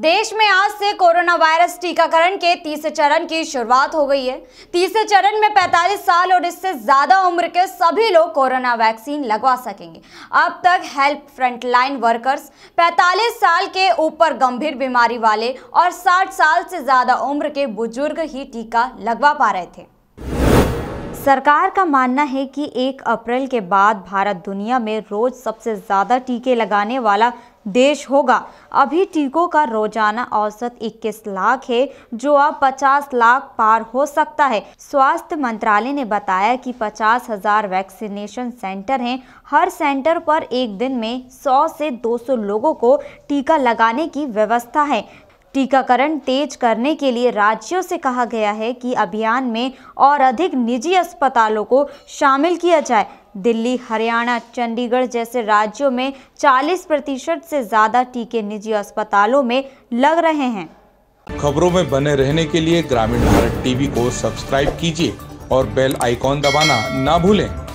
देश में आज से कोरोना वायरस टीकाकरण के तीसरे चरण की शुरुआत हो गई है तीसरे चरण में 45 साल और इससे ज़्यादा उम्र के सभी लोग कोरोना वैक्सीन लगवा सकेंगे अब तक हेल्प फ्रंटलाइन वर्कर्स 45 साल के ऊपर गंभीर बीमारी वाले और 60 साल से ज़्यादा उम्र के बुजुर्ग ही टीका लगवा पा रहे थे सरकार का मानना है कि एक अप्रैल के बाद भारत दुनिया में रोज सबसे ज़्यादा टीके लगाने वाला देश होगा अभी टीकों का रोजाना औसत 21 लाख है जो अब 50 लाख पार हो सकता है स्वास्थ्य मंत्रालय ने बताया कि पचास हजार वैक्सीनेशन सेंटर हैं हर सेंटर पर एक दिन में 100 से 200 लोगों को टीका लगाने की व्यवस्था है टीकाकरण तेज करने के लिए राज्यों से कहा गया है कि अभियान में और अधिक निजी अस्पतालों को शामिल किया जाए दिल्ली हरियाणा चंडीगढ़ जैसे राज्यों में 40 प्रतिशत से ज़्यादा टीके निजी अस्पतालों में लग रहे हैं खबरों में बने रहने के लिए ग्रामीण भारत टीवी को सब्सक्राइब कीजिए और बेल आइकॉन दबाना ना भूलें